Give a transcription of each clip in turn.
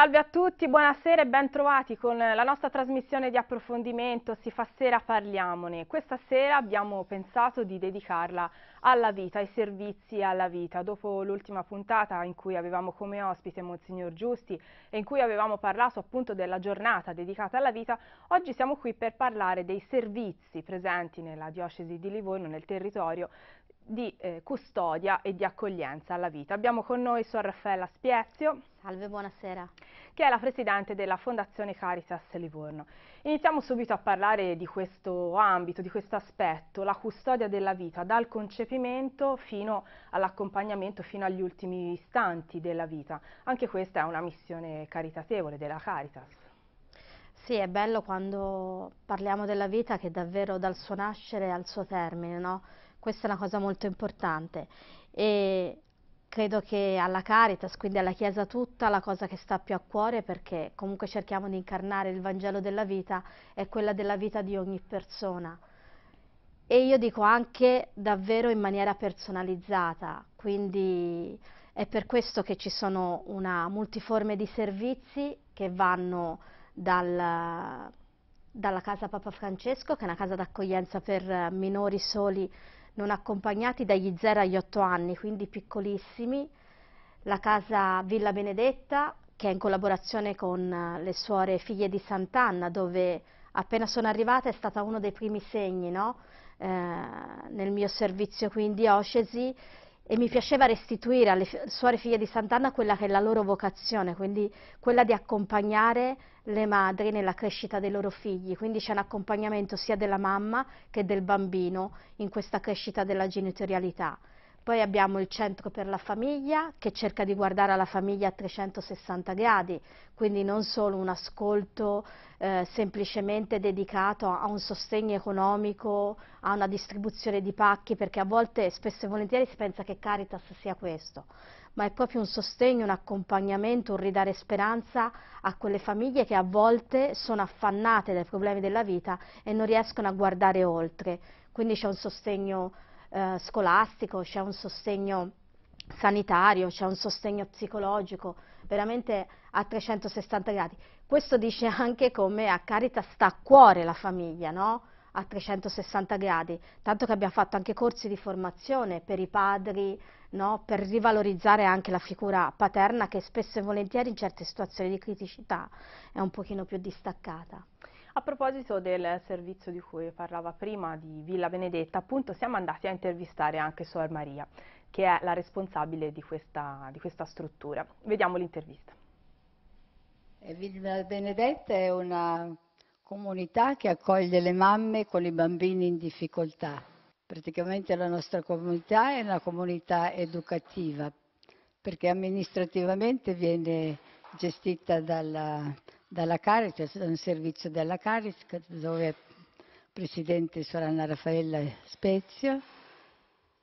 Salve a tutti, buonasera e bentrovati con la nostra trasmissione di approfondimento Si fa sera parliamone. Questa sera abbiamo pensato di dedicarla alla vita, ai servizi alla vita. Dopo l'ultima puntata in cui avevamo come ospite Monsignor Giusti e in cui avevamo parlato appunto della giornata dedicata alla vita, oggi siamo qui per parlare dei servizi presenti nella diocesi di Livorno, nel territorio, di eh, custodia e di accoglienza alla vita. Abbiamo con noi Sor Raffaella Spiezio. Salve, buonasera. Che è la presidente della Fondazione Caritas Livorno. Iniziamo subito a parlare di questo ambito, di questo aspetto, la custodia della vita, dal concepimento fino all'accompagnamento, fino agli ultimi istanti della vita. Anche questa è una missione caritatevole della Caritas. Sì, è bello quando parliamo della vita che davvero dal suo nascere al suo termine, no? Questa è una cosa molto importante e credo che alla Caritas, quindi alla Chiesa tutta, la cosa che sta più a cuore perché comunque cerchiamo di incarnare il Vangelo della vita è quella della vita di ogni persona. E io dico anche davvero in maniera personalizzata, quindi è per questo che ci sono una multiforme di servizi che vanno dal, dalla Casa Papa Francesco, che è una casa d'accoglienza per minori soli non accompagnati dagli 0 agli 8 anni, quindi piccolissimi, la casa Villa Benedetta, che è in collaborazione con eh, le suore figlie di Sant'Anna, dove appena sono arrivata è stato uno dei primi segni no? eh, nel mio servizio qui in diocesi e mi piaceva restituire alle suore figlie di Sant'Anna quella che è la loro vocazione, quindi quella di accompagnare le madri nella crescita dei loro figli, quindi c'è un accompagnamento sia della mamma che del bambino in questa crescita della genitorialità. Poi abbiamo il centro per la famiglia che cerca di guardare alla famiglia a 360 gradi, quindi non solo un ascolto eh, semplicemente dedicato a un sostegno economico, a una distribuzione di pacchi, perché a volte spesso e volentieri si pensa che Caritas sia questo, ma è proprio un sostegno, un accompagnamento, un ridare speranza a quelle famiglie che a volte sono affannate dai problemi della vita e non riescono a guardare oltre. Quindi c'è un sostegno eh, scolastico, c'è un sostegno sanitario, c'è un sostegno psicologico, veramente a 360 gradi. Questo dice anche come a Caritas sta a cuore la famiglia, no? a 360 gradi, tanto che abbiamo fatto anche corsi di formazione per i padri, no? per rivalorizzare anche la figura paterna che spesso e volentieri in certe situazioni di criticità è un pochino più distaccata. A proposito del servizio di cui parlava prima di Villa Benedetta, appunto siamo andati a intervistare anche Suor Maria, che è la responsabile di questa, di questa struttura. Vediamo l'intervista. Eh, Villa Benedetta è una comunità che accoglie le mamme con i bambini in difficoltà. Praticamente la nostra comunità è una comunità educativa perché amministrativamente viene gestita dalla dalla Caritas, da un servizio della Caritas dove è presidente Sorana Raffaella Spezia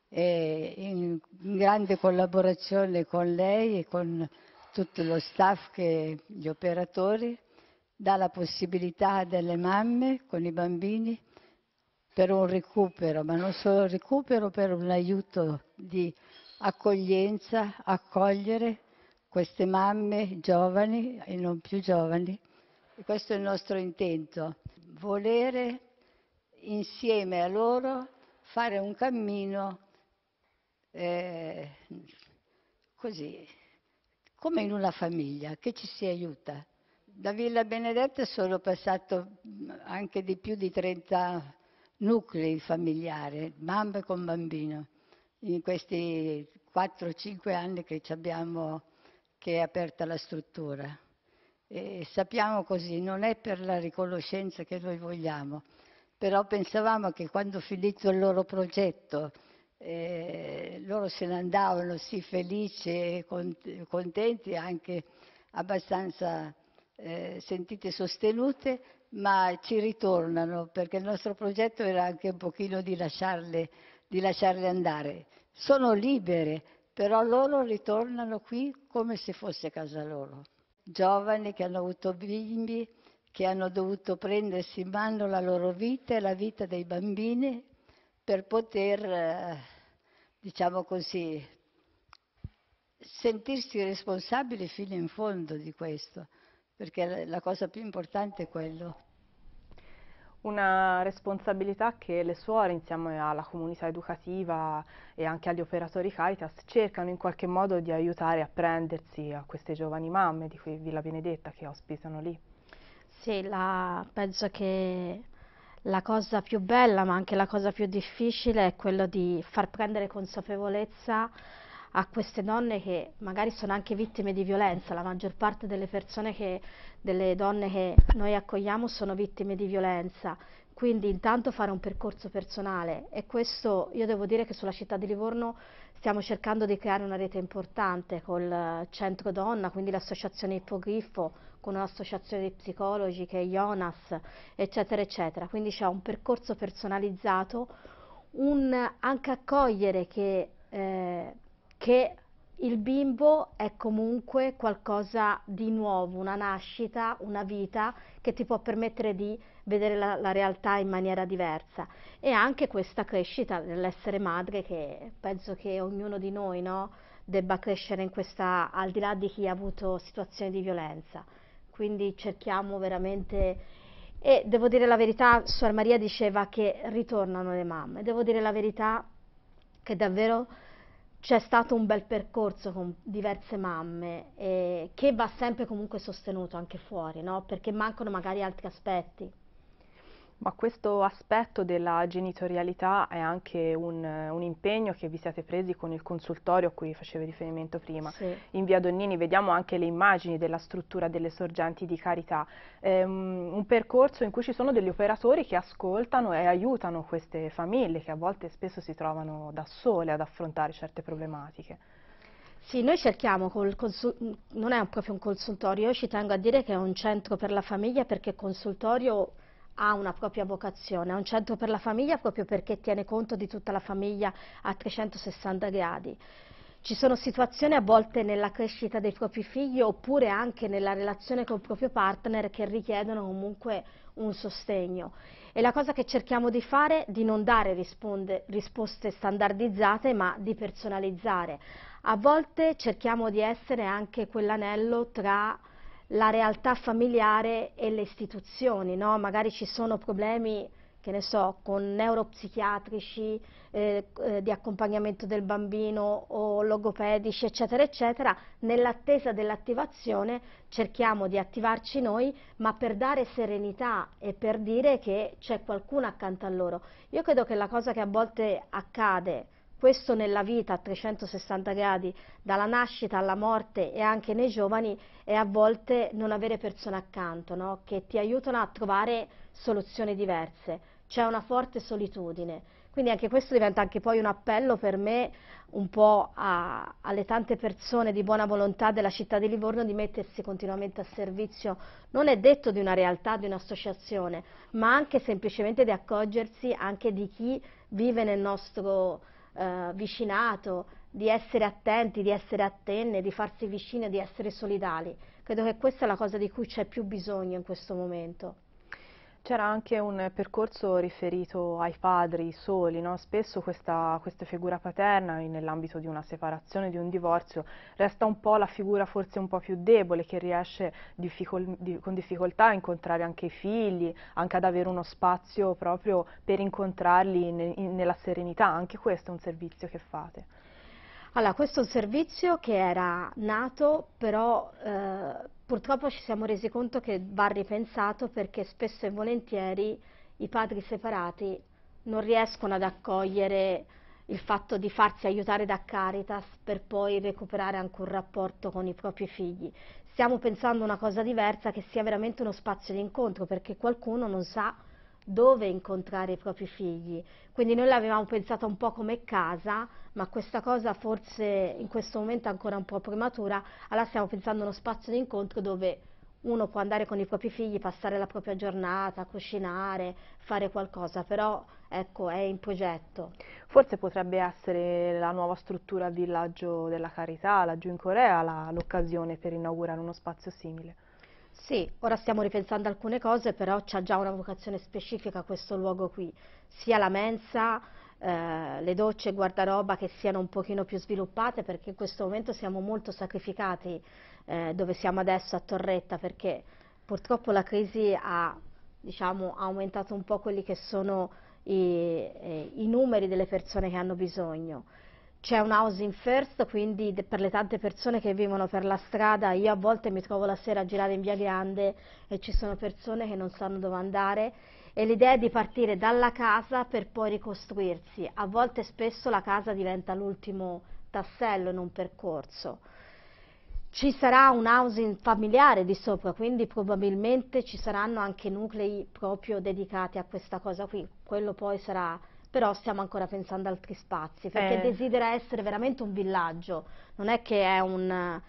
e in, grande collaborazione con lei e con tutto lo staff che gli operatori dà la possibilità delle mamme con i bambini per un recupero, ma non solo recupero, per un aiuto di accoglienza, accogliere queste mamme giovani e non più giovani. E questo è il nostro intento, volere insieme a loro fare un cammino eh, così, come in una famiglia, che ci si aiuta. Da Villa Benedetta sono passato anche di più di 30 nuclei familiari, mamme con bambino, in questi 4-5 anni che ci abbiamo che è aperta la struttura. E sappiamo così, non è per la riconoscenza che noi vogliamo, però pensavamo che quando finito il loro progetto eh, loro se ne andavano sì felici e contenti, anche abbastanza eh, sentite sostenute, ma ci ritornano perché il nostro progetto era anche un pochino di lasciarle, di lasciarle andare. Sono libere, però loro ritornano qui come se fosse casa loro. Giovani che hanno avuto bimbi, che hanno dovuto prendersi in mano la loro vita e la vita dei bambini per poter, eh, diciamo così, sentirsi responsabili fino in fondo di questo, perché la cosa più importante è quello una responsabilità che le suore insieme alla comunità educativa e anche agli operatori Caritas cercano in qualche modo di aiutare a prendersi a queste giovani mamme di cui Villa Benedetta che ospitano lì. Sì, la, penso che la cosa più bella ma anche la cosa più difficile è quello di far prendere consapevolezza a queste donne che magari sono anche vittime di violenza, la maggior parte delle persone che, delle donne che noi accogliamo sono vittime di violenza, quindi intanto fare un percorso personale e questo io devo dire che sulla città di Livorno stiamo cercando di creare una rete importante col Centro Donna, quindi l'associazione Ippogrifo, con un'associazione di psicologi che è IONAS, eccetera, eccetera. Quindi c'è un percorso personalizzato, un anche accogliere che eh, che il bimbo è comunque qualcosa di nuovo, una nascita, una vita che ti può permettere di vedere la, la realtà in maniera diversa e anche questa crescita dell'essere madre che penso che ognuno di noi no, debba crescere in questa, al di là di chi ha avuto situazioni di violenza. Quindi cerchiamo veramente e devo dire la verità, Suor Maria diceva che ritornano le mamme, devo dire la verità che davvero c'è stato un bel percorso con diverse mamme eh, che va sempre comunque sostenuto anche fuori, no? perché mancano magari altri aspetti. Ma questo aspetto della genitorialità è anche un, un, impegno che vi siete presi con il consultorio a cui facevi riferimento prima. Sì. In via Donnini vediamo anche le immagini della struttura delle sorgenti di carità, um, un percorso in cui ci sono degli operatori che ascoltano e aiutano queste famiglie che a volte spesso si trovano da sole ad affrontare certe problematiche. Sì, noi cerchiamo, non è proprio un consultorio, io ci tengo a dire che è un centro per la famiglia perché consultorio ha una propria vocazione, è un centro per la famiglia proprio perché tiene conto di tutta la famiglia a 360 gradi. Ci sono situazioni a volte nella crescita dei propri figli oppure anche nella relazione con il proprio partner che richiedono comunque un sostegno. E la cosa che cerchiamo di fare è di non dare risponde, risposte standardizzate ma di personalizzare. A volte cerchiamo di essere anche quell'anello tra la realtà familiare e le istituzioni, no? magari ci sono problemi che ne so, con neuropsichiatrici, eh, eh, di accompagnamento del bambino o logopedici, eccetera, eccetera, nell'attesa dell'attivazione cerchiamo di attivarci noi, ma per dare serenità e per dire che c'è qualcuno accanto a loro. Io credo che la cosa che a volte accade, questo nella vita a 360 gradi, dalla nascita alla morte e anche nei giovani, è a volte non avere persone accanto no? che ti aiutano a trovare soluzioni diverse. C'è una forte solitudine. Quindi anche questo diventa anche poi un appello per me un po' a, alle tante persone di buona volontà della città di Livorno di mettersi continuamente a servizio, non è detto di una realtà, di un'associazione, ma anche semplicemente di accorgersi anche di chi vive nel nostro eh, vicinato, di essere attenti, di essere attenne, di farsi vicine, di essere solidali. Credo che questa è la cosa di cui c'è più bisogno in questo momento. C'era anche un percorso riferito ai padri soli, no? spesso questa, questa, figura paterna nell'ambito di una separazione, di un divorzio, resta un po' la figura forse un po' più debole che riesce difficol di, con difficoltà a incontrare anche i figli, anche ad avere uno spazio proprio per incontrarli in, in, nella serenità, anche questo è un servizio che fate. Allora, questo è un servizio che era nato però eh, Purtroppo ci siamo resi conto che va ripensato perché spesso e volentieri i padri separati non riescono ad accogliere il fatto di farsi aiutare da Caritas per poi recuperare anche un rapporto con i propri figli. Stiamo pensando una cosa diversa che sia veramente uno spazio di incontro perché qualcuno non sa dove incontrare i propri figli. Quindi noi l'avevamo pensata un po' come casa, ma questa cosa forse in questo momento è ancora un po' prematura, allora stiamo pensando a uno spazio di incontro dove uno può andare con i propri figli, passare la propria giornata, cucinare, fare qualcosa, però ecco, è in progetto. Forse potrebbe essere la nuova struttura villaggio della carità, laggiù in Corea, l'occasione per inaugurare uno spazio simile. Sì, ora stiamo ripensando alcune cose, però c'è già una vocazione specifica questo luogo qui, sia la mensa, eh, le docce e guardaroba che siano un pochino più sviluppate, perché in questo momento siamo molto sacrificati eh, dove siamo adesso a Torretta, perché purtroppo la crisi ha diciamo, aumentato un po' quelli che sono i, eh, i numeri delle persone che hanno bisogno. C'è un housing first, quindi per le tante persone che vivono per la strada, io a volte mi trovo la sera a girare in via Grande e ci sono persone che non sanno dove andare e l'idea è di partire dalla casa per poi ricostruirsi. A volte spesso la casa diventa l'ultimo tassello in un percorso. Ci sarà un housing familiare di sopra, quindi probabilmente ci saranno anche nuclei proprio dedicati a questa cosa qui. Quello poi sarà però stiamo ancora pensando ad altri spazi, perché eh. desidera essere veramente un villaggio, non è che è un,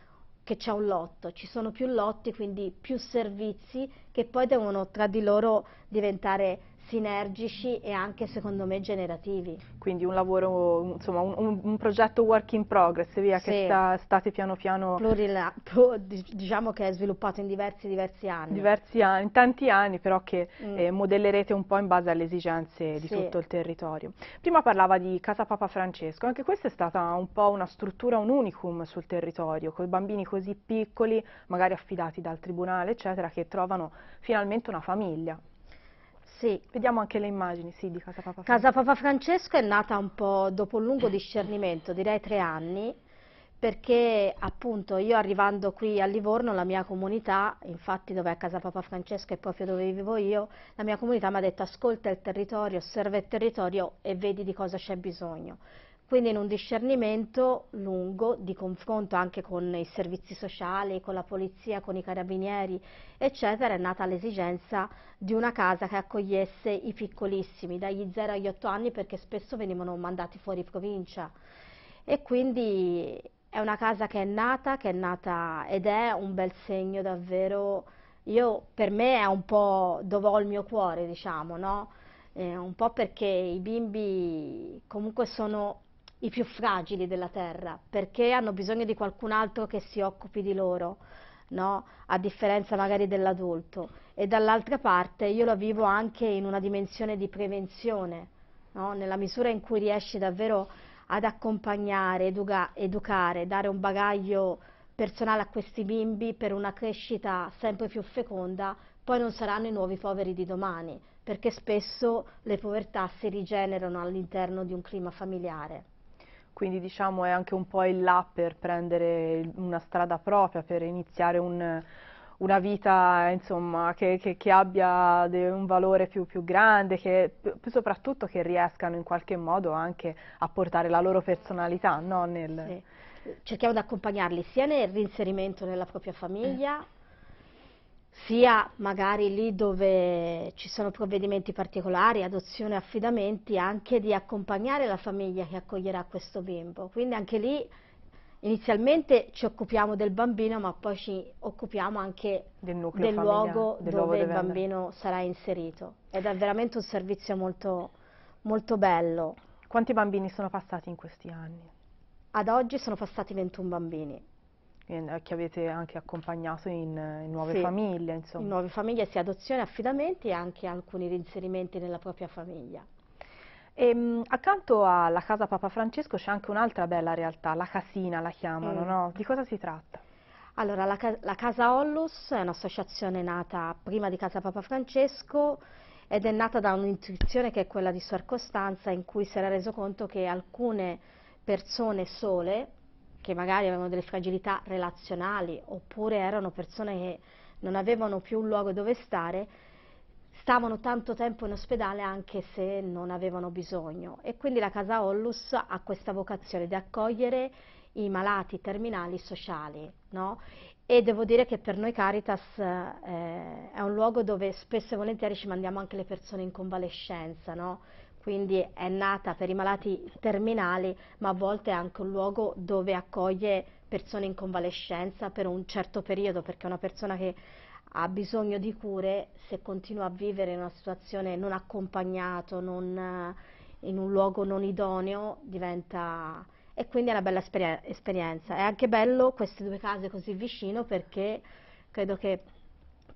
che c'è un lotto, ci sono più lotti, quindi più servizi che poi devono tra di loro diventare sinergici e anche secondo me generativi. Quindi un lavoro, insomma un, un, un progetto work in progress via, sì. che sta, state piano piano... Plurila, diciamo che è sviluppato in diversi, diversi anni. Diversi anni, tanti anni però che mm. eh, modellerete un po' in base alle esigenze di sì. tutto il territorio. Prima parlava di Casa Papa Francesco, anche questa è stata un po' una struttura, un unicum sul territorio, con bambini così piccoli, magari affidati dal tribunale eccetera, che trovano finalmente una famiglia. Sì. Vediamo anche le immagini, sì, di Casa Papa Francesco. Casa Papa Francesco è nata un po' dopo un lungo discernimento, direi tre anni, perché appunto io arrivando qui a Livorno, la mia comunità, infatti dove è Casa Papa Francesco è proprio dove vivo io, la mia comunità mi ha detto ascolta il territorio, osserva il territorio e vedi di cosa c'è bisogno quindi in un discernimento lungo di confronto anche con i servizi sociali, con la polizia, con i carabinieri, eccetera, è nata l'esigenza di una casa che accogliesse i piccolissimi, dagli 0 agli 8 anni, perché spesso venivano mandati fuori provincia. E quindi è una casa che è nata, che è nata ed è un bel segno davvero. Io, per me è un po' dove ho il mio cuore, diciamo, no? Eh, un po' perché i bimbi comunque sono i più fragili della terra, perché hanno bisogno di qualcun altro che si occupi di loro, no? a differenza magari dell'adulto. E dall'altra parte io la vivo anche in una dimensione di prevenzione, no? nella misura in cui riesci davvero ad accompagnare, educa educare, dare un bagaglio personale a questi bimbi per una crescita sempre più feconda, poi non saranno i nuovi poveri di domani, perché spesso le povertà si rigenerano all'interno di un clima familiare quindi diciamo è anche un po' il là per prendere una strada propria, per iniziare un, una vita insomma, che, che, che, abbia un valore più, più grande, che, soprattutto che riescano in qualche modo anche a portare la loro personalità no? Nel... Sì. Cerchiamo di accompagnarli sia nel reinserimento nella propria famiglia, sia magari lì dove ci sono provvedimenti particolari, adozione, affidamenti, anche di accompagnare la famiglia che accoglierà questo bimbo. Quindi anche lì inizialmente ci occupiamo del bambino, ma poi ci occupiamo anche del, del luogo del dove, dove, il bambino andare. sarà inserito. Ed è veramente un servizio molto, molto bello. Quanti bambini sono passati in questi anni? Ad oggi sono passati 21 bambini. Eh, che avete anche accompagnato in, eh, in nuove sì, famiglie. Insomma. In nuove famiglie, sia adozioni, affidamenti e anche alcuni reinserimenti nella propria famiglia. E, ehm, accanto alla casa Papa Francesco c'è anche un'altra bella realtà, la casina la chiamano, mm. no? Di cosa si tratta? Allora, la, la Casa Ollus è un'associazione nata prima di Casa Papa Francesco ed è nata da un'intuizione che è quella di Suor Costanza in cui si era reso conto che alcune persone sole che magari avevano delle fragilità relazionali oppure erano persone che non avevano più un luogo dove stare, stavano tanto tempo in ospedale anche se non avevano bisogno e quindi la casa Ollus ha questa vocazione di accogliere i malati terminali sociali no? e devo dire che per noi Caritas eh, è un luogo dove spesso e volentieri ci mandiamo anche le persone in convalescenza no? quindi è nata per i malati terminali, ma a volte è anche un luogo dove accoglie persone in convalescenza per un certo periodo, perché una persona che ha bisogno di cure, se continua a vivere in una situazione non accompagnato, non, eh, in un luogo non idoneo, diventa... e quindi è una bella esperienza. È anche bello queste due case così vicino perché credo che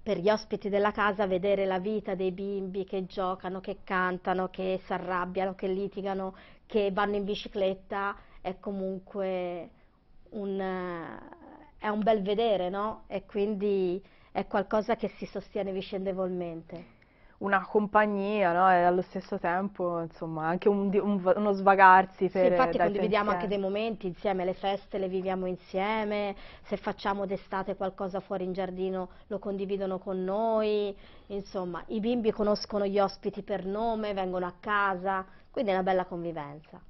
per gli ospiti della casa vedere la vita dei bimbi che giocano, che cantano, che si arrabbiano, che litigano, che vanno in bicicletta è comunque un, è un bel vedere, no? E quindi è qualcosa che si sostiene vicendevolmente una compagnia no? e allo stesso tempo insomma anche un, un, uno svagarsi per, sì, infatti condividiamo anche dei momenti insieme le feste le viviamo insieme se facciamo d'estate qualcosa fuori in giardino lo condividono con noi insomma i bimbi conoscono gli ospiti per nome vengono a casa quindi è una bella convivenza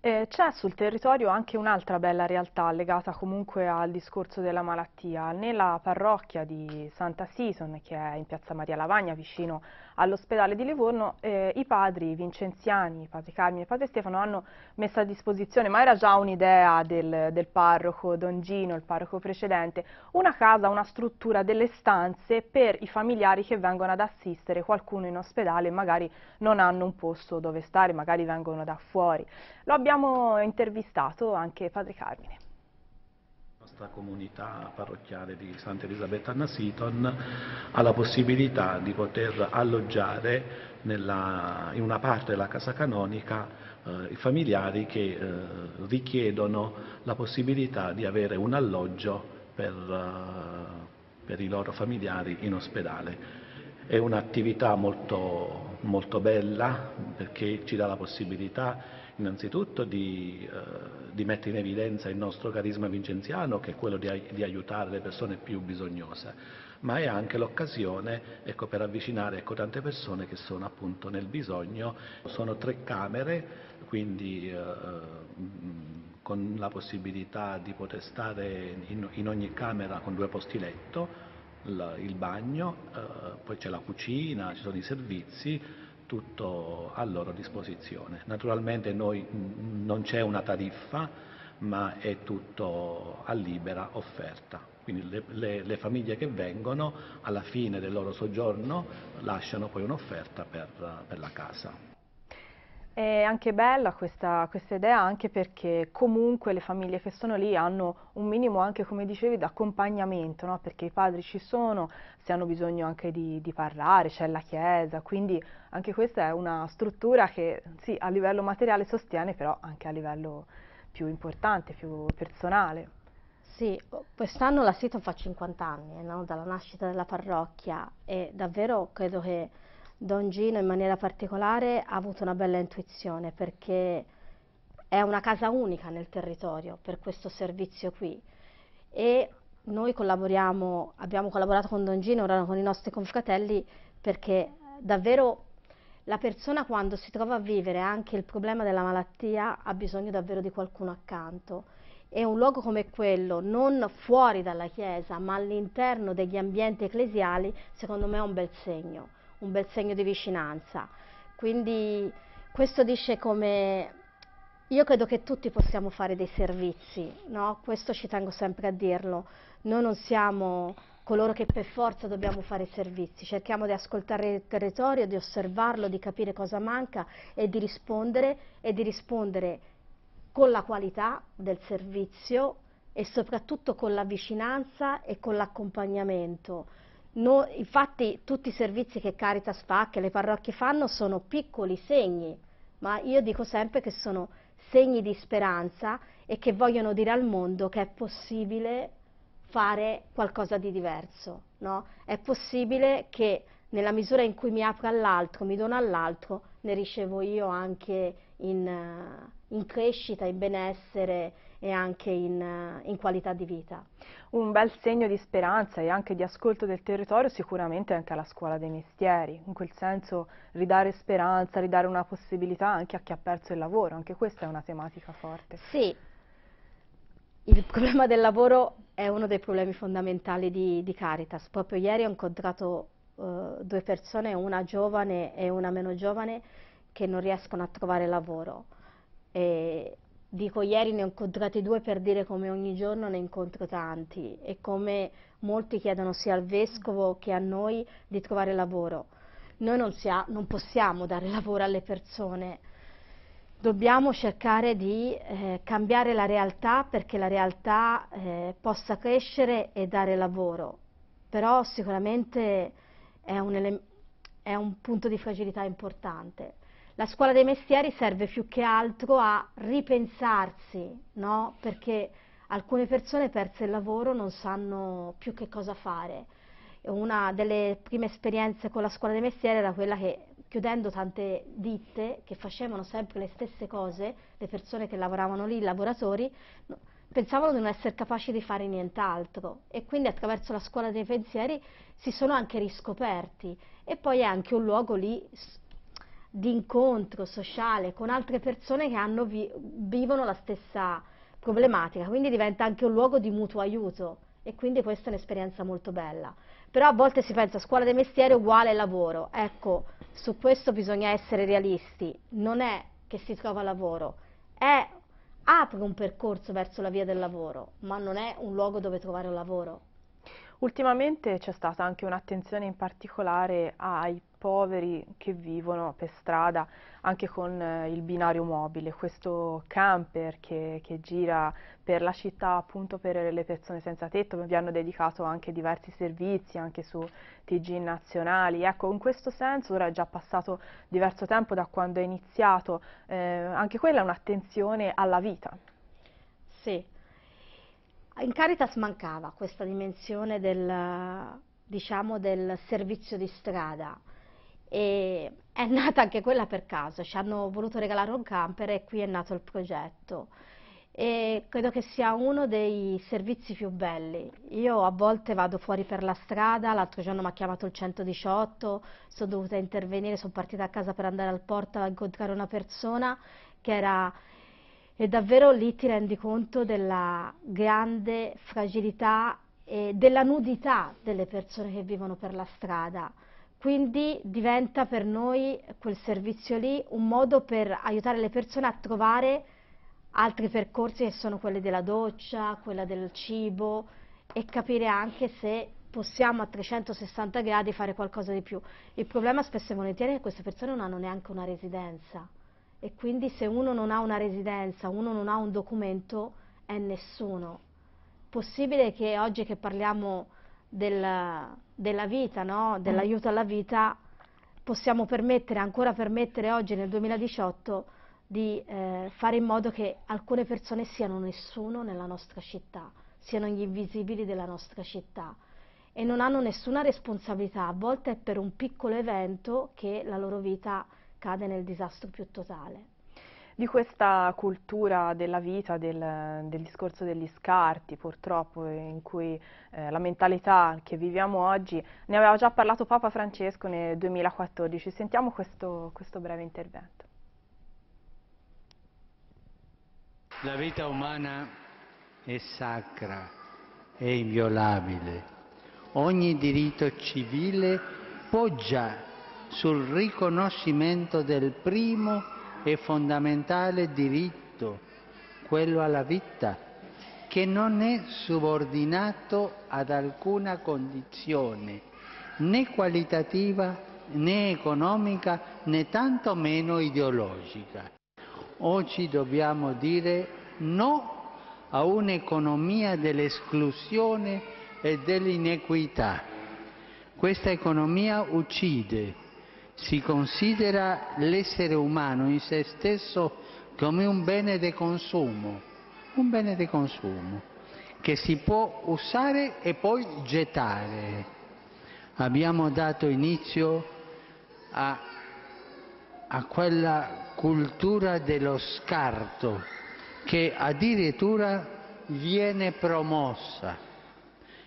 eh, c'è sul territorio anche un'altra bella realtà legata comunque al discorso della malattia. Nella parrocchia di Santa Sison, che è in piazza Maria Lavagna, vicino all'ospedale di Livorno, eh, i padri vincenziani, i padri Carmine e padre Stefano hanno messo a disposizione, ma era già un'idea del, del, parroco Don Gino, il parroco precedente, una casa, una struttura, delle stanze per i familiari che vengono ad assistere qualcuno in ospedale e magari non hanno un posto dove stare, magari vengono da fuori. Lo abbiamo intervistato anche padre Carmine nostra comunità parrocchiale di Santa Elisabetta Anna Seton ha la possibilità di poter alloggiare nella, in una parte della casa canonica eh, i familiari che eh, richiedono la possibilità di avere un alloggio per, eh, per i loro familiari in ospedale. È un'attività molto, molto bella perché ci dà la possibilità innanzitutto di, eh, di, mettere in evidenza il nostro carisma vincenziano, che è quello di, di aiutare le persone più bisognose, ma è anche l'occasione ecco, per avvicinare ecco, tante persone che sono appunto nel bisogno. Sono tre camere, quindi eh, mm, con la possibilità di poter stare in, in ogni camera con due posti letto, il bagno, eh, poi c'è la cucina, ci sono i servizi, tutto a loro disposizione. Naturalmente noi, non c'è una tariffa, ma è tutto a libera offerta. Quindi le, le, le, famiglie che vengono alla fine del loro soggiorno lasciano poi un'offerta per, per la casa. È anche bella questa, questa, idea anche perché comunque le famiglie che sono lì hanno un minimo anche come dicevi di accompagnamento, no? perché i padri ci sono, se hanno bisogno anche di, di parlare, c'è la chiesa, quindi anche questa è una struttura che sì a livello materiale sostiene però anche a livello più importante, più personale. Sì, quest'anno la SITO fa 50 anni no? dalla nascita della parrocchia e davvero credo che Don Gino in maniera particolare ha avuto una bella intuizione perché è una casa unica nel territorio per questo servizio qui e noi collaboriamo, abbiamo collaborato con Don Gino, ora con i nostri confratelli perché davvero la persona quando si trova a vivere anche il problema della malattia ha bisogno davvero di qualcuno accanto e un luogo come quello, non fuori dalla chiesa ma all'interno degli ambienti ecclesiali, secondo me è un bel segno un bel segno di vicinanza. Quindi questo dice come io credo che tutti possiamo fare dei servizi, no? questo ci tengo sempre a dirlo, noi non siamo coloro che per forza dobbiamo fare servizi, cerchiamo di ascoltare il territorio, di osservarlo, di capire cosa manca e di rispondere e di rispondere con la qualità del servizio e soprattutto con la vicinanza e con l'accompagnamento No, infatti tutti i servizi che Caritas fa, che le parrocchie fanno, sono piccoli segni, ma io dico sempre che sono segni di speranza e che vogliono dire al mondo che è possibile fare qualcosa di diverso, no? È possibile che nella misura in cui mi apro all'altro, mi dono all'altro, ne ricevo io anche in, eh, in crescita, in benessere, e anche in, eh, in, qualità di vita. Un bel segno di speranza e anche di ascolto del territorio sicuramente anche alla scuola dei mestieri, in quel senso ridare speranza, ridare una possibilità anche a chi ha perso il lavoro, anche questa è una tematica forte. Sì, il problema del lavoro è uno dei problemi fondamentali di, di Caritas, proprio ieri ho incontrato uh, due persone, una giovane e una meno giovane, che non riescono a trovare lavoro. E Dico, ieri ne ho incontrati due per dire come ogni giorno ne incontro tanti e come molti chiedono sia al Vescovo che a noi di trovare lavoro. Noi non, ha, non possiamo dare lavoro alle persone, dobbiamo cercare di eh, cambiare la realtà perché la realtà eh, possa crescere e dare lavoro, però sicuramente è un, è un punto di fragilità importante. La scuola dei mestieri serve più che altro a ripensarsi, no? perché alcune persone perse il lavoro non sanno più che cosa fare. Una delle prime esperienze con la scuola dei mestieri era quella che chiudendo tante ditte che facevano sempre le stesse cose, le persone che lavoravano lì, i lavoratori, pensavano di non essere capaci di fare nient'altro e quindi attraverso la scuola dei pensieri si sono anche riscoperti e poi è anche un luogo lì di incontro sociale con altre persone che hanno, vivono la stessa problematica, quindi diventa anche un luogo di mutuo aiuto e quindi questa è un'esperienza molto bella. Però a volte si pensa scuola dei mestieri uguale lavoro, ecco, su questo bisogna essere realisti, non è che si trova lavoro, è apre un percorso verso la via del lavoro, ma non è un luogo dove trovare un lavoro. Ultimamente c'è stata anche un'attenzione in particolare ai poveri che vivono per strada anche con eh, il binario mobile, questo camper che, che, gira per la città appunto per le persone senza tetto, vi hanno dedicato anche diversi servizi anche su TG nazionali, ecco in questo senso ora è già passato diverso tempo da quando è iniziato, eh, anche quella è un'attenzione alla vita. Sì, in Caritas mancava questa dimensione del, diciamo, del servizio di strada, e è nata anche quella per caso, ci hanno voluto regalare un camper e qui è nato il progetto. E credo che sia uno dei servizi più belli. Io a volte vado fuori per la strada, l'altro giorno mi ha chiamato il 118, sono dovuta intervenire, sono partita a casa per andare al porto a incontrare una persona che era... E davvero lì ti rendi conto della grande fragilità e della nudità delle persone che vivono per la strada. Quindi diventa per noi quel servizio lì un modo per aiutare le persone a trovare altri percorsi che sono quelli della doccia, quella del cibo e capire anche se possiamo a 360 gradi fare qualcosa di più. Il problema spesso e volentieri è che queste persone non hanno neanche una residenza e quindi se uno non ha una residenza, uno non ha un documento, è nessuno. Possibile che oggi che parliamo del, della vita, no? dell'aiuto alla vita, possiamo permettere, ancora permettere oggi nel 2018, di eh, fare in modo che alcune persone siano nessuno nella nostra città, siano gli invisibili della nostra città e non hanno nessuna responsabilità, a volte è per un piccolo evento che la loro vita cade nel disastro più totale di questa cultura della vita, del, del discorso degli scarti purtroppo, in cui eh, la mentalità che viviamo oggi, ne aveva già parlato Papa Francesco nel 2014, sentiamo questo, questo breve intervento. La vita umana è sacra, è inviolabile. Ogni diritto civile poggia sul riconoscimento del primo e fondamentale diritto, quello alla vita, che non è subordinato ad alcuna condizione, né qualitativa, né economica, né tantomeno ideologica. Oggi dobbiamo dire no a un'economia dell'esclusione e dell'inequità. Questa economia uccide, si considera l'essere umano in se stesso come un bene di consumo, un bene di consumo che si può usare e poi gettare. Abbiamo dato inizio a, a quella cultura dello scarto che addirittura viene promossa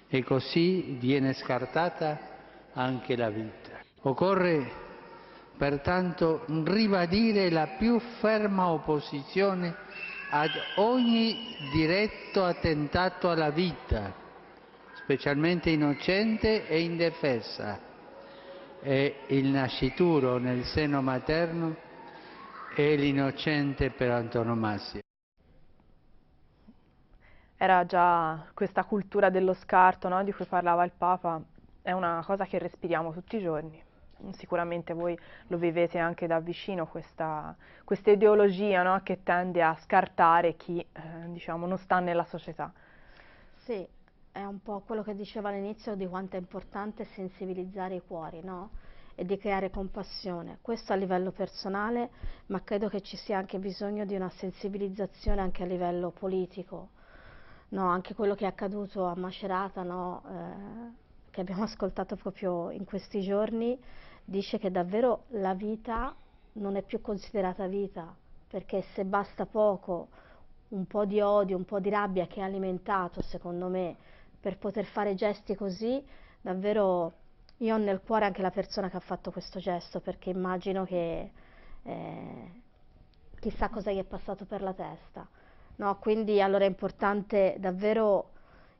e così viene scartata anche la vita. Occorre pertanto ribadire la più ferma opposizione ad ogni diretto attentato alla vita, specialmente innocente e indefessa, e il nascituro nel seno materno e l'innocente per antonomasia. Era già questa cultura dello scarto no, di cui parlava il Papa, è una cosa che respiriamo tutti i giorni sicuramente voi lo vivete anche da vicino, questa, questa ideologia no? che tende a scartare chi eh, diciamo, non sta nella società. Sì, è un po' quello che dicevo all'inizio di quanto è importante sensibilizzare i cuori, no? e di creare compassione, questo a livello personale, ma credo che ci sia anche bisogno di una sensibilizzazione anche a livello politico, no? anche quello che è accaduto a Macerata, no? eh, che abbiamo ascoltato proprio in questi giorni, dice che davvero la vita non è più considerata vita, perché se basta poco, un po' di odio, un po' di rabbia che è alimentato, secondo me, per poter fare gesti così, davvero io ho nel cuore anche la persona che ha fatto questo gesto, perché immagino che eh, chissà cosa gli è passato per la testa. No, quindi allora è importante davvero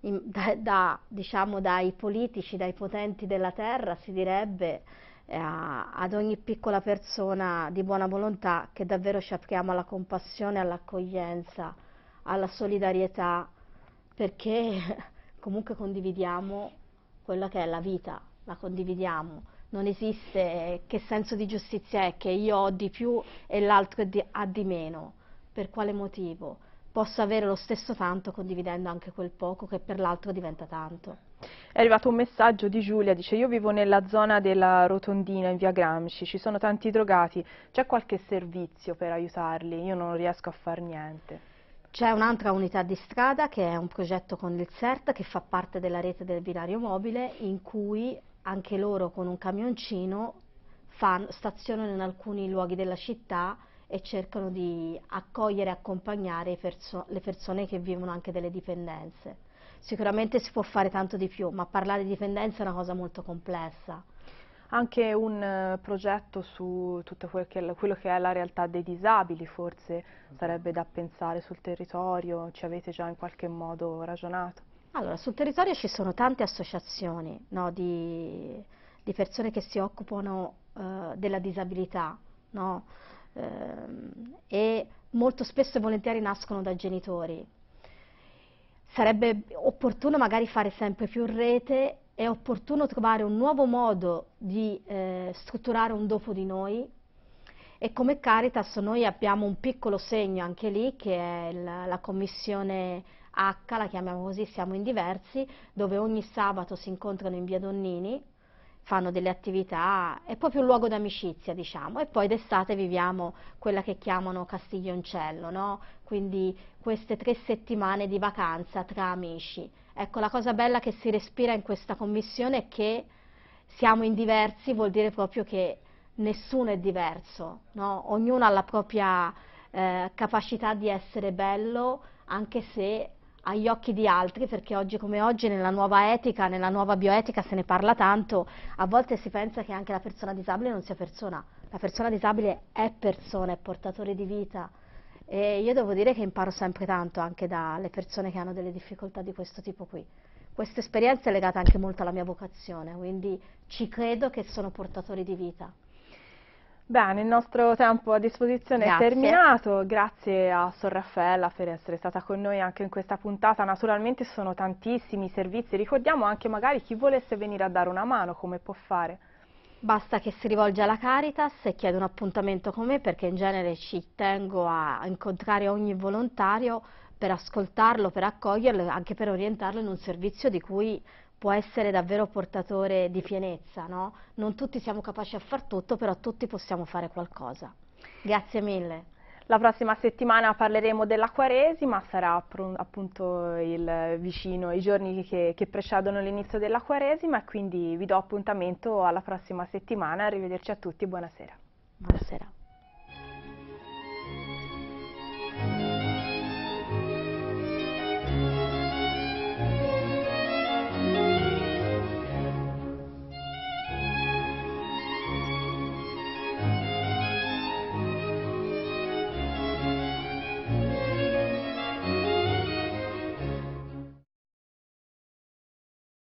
in, da, da, diciamo, dai politici, dai potenti della terra, si direbbe, eh, ad ogni piccola persona di buona volontà che davvero ci apriamo alla compassione, all'accoglienza, alla solidarietà, perché comunque condividiamo quella che è la vita, la condividiamo. Non esiste che senso di giustizia è che io ho di più e l'altro ha di meno. Per quale motivo? possa avere lo stesso tanto condividendo anche quel poco che per l'altro diventa tanto. È arrivato un messaggio di Giulia, dice io vivo nella zona della Rotondina in via Gramsci, ci sono tanti drogati, c'è qualche servizio per aiutarli? Io non riesco a far niente. C'è un'altra unità di strada che è un progetto con il CERT che fa parte della rete del binario mobile in cui anche loro con un camioncino fan, stazionano in alcuni luoghi della città e cercano di accogliere e accompagnare perso le persone che vivono anche delle dipendenze. Sicuramente si può fare tanto di più, ma parlare di dipendenza è una cosa molto complessa anche un uh, progetto su tutto quel che è, quello che è la realtà dei disabili, forse esatto. sarebbe da pensare sul territorio, ci avete già in qualche modo ragionato? Allora, sul territorio ci sono tante associazioni no, di, di, persone che si occupano uh, della disabilità, no? ehm, e molto spesso e volentieri nascono da genitori. Sarebbe opportuno magari fare sempre più rete, è opportuno trovare un nuovo modo di eh, strutturare un dopo di noi e come Caritas noi abbiamo un piccolo segno anche lì che è la, la commissione H, la chiamiamo così, siamo in diversi, dove ogni sabato si incontrano in via Donnini fanno delle attività, è proprio un luogo d'amicizia, diciamo, e poi d'estate viviamo quella che chiamano Castiglioncello, no? Quindi queste tre settimane di vacanza tra amici. Ecco, la cosa bella che si respira in questa commissione è che siamo in diversi, vuol dire proprio che nessuno è diverso, no? Ognuno ha la propria eh, capacità di essere bello, anche se agli occhi di altri, perché oggi come oggi nella nuova etica, nella nuova bioetica se ne parla tanto, a volte si pensa che anche la persona disabile non sia persona, la persona disabile è persona, è portatore di vita e io devo dire che imparo sempre tanto anche dalle persone che hanno delle difficoltà di questo tipo qui. Questa esperienza è legata anche molto alla mia vocazione, quindi ci credo che sono portatori di vita. Bene, il nostro tempo a disposizione Grazie. è terminato. Grazie a Sor Raffaella per essere stata con noi anche in questa puntata. Naturalmente sono tantissimi i servizi. Ricordiamo anche magari chi volesse venire a dare una mano, come può fare. Basta che si rivolga alla Caritas e chieda un appuntamento con me perché in genere ci tengo a incontrare ogni volontario per ascoltarlo, per accoglierlo e anche per orientarlo in un servizio di cui può essere davvero portatore di pienezza, no? Non tutti siamo capaci a far tutto, però tutti possiamo fare qualcosa. Grazie mille. La prossima settimana parleremo della Quaresima, sarà appunto il vicino, i giorni che, che precedono l'inizio della Quaresima quindi vi do appuntamento alla prossima settimana, arrivederci a tutti e buonasera. Buonasera.